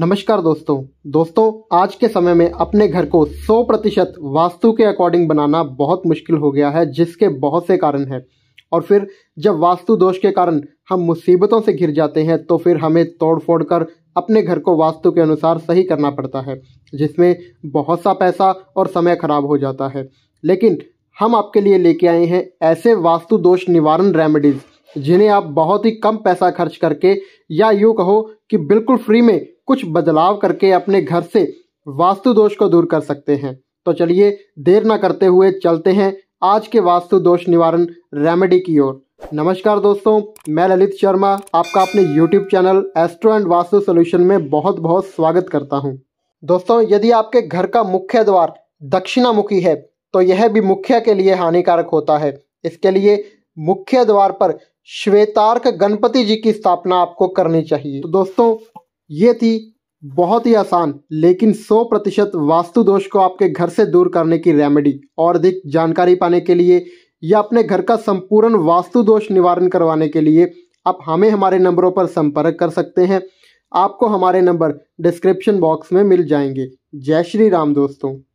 नमस्कार दोस्तों दोस्तों आज के समय में अपने घर को 100 प्रतिशत वास्तु के अकॉर्डिंग बनाना बहुत मुश्किल हो गया है जिसके बहुत से कारण हैं और फिर जब वास्तु दोष के कारण हम मुसीबतों से घिर जाते हैं तो फिर हमें तोड़ फोड़ कर अपने घर को वास्तु के अनुसार सही करना पड़ता है जिसमें बहुत सा पैसा और समय खराब हो जाता है लेकिन हम आपके लिए लेके आए हैं ऐसे वास्तु दोष निवारण रेमेडीज़ जिन्हें आप बहुत ही कम पैसा खर्च करके या यूँ कहो कि बिल्कुल फ्री में कुछ बदलाव करके अपने घर से वास्तु दोष को दूर कर सकते हैं तो चलिए देर ना करते हुए चलते हैं आज के वास्तु दोष निवारण रेमेडी की ओर नमस्कार दोस्तों मैं ललित शर्मा आपका अपने YouTube channel astro and vastu solution में बहुत बहुत स्वागत करता हूं। दोस्तों यदि आपके घर का मुख्य द्वार दक्षिणामुखी है तो यह भी मुख्य के लिए हानिकारक होता है इसके लिए मुख्य द्वार पर श्वेतार्क गणपति जी की स्थापना आपको करनी चाहिए तो दोस्तों ये थी बहुत ही आसान लेकिन 100 प्रतिशत वास्तु दोष को आपके घर से दूर करने की रेमेडी और अधिक जानकारी पाने के लिए या अपने घर का संपूर्ण वास्तु दोष निवारण करवाने के लिए आप हमें हमारे नंबरों पर संपर्क कर सकते हैं आपको हमारे नंबर डिस्क्रिप्शन बॉक्स में मिल जाएंगे जय श्री राम दोस्तों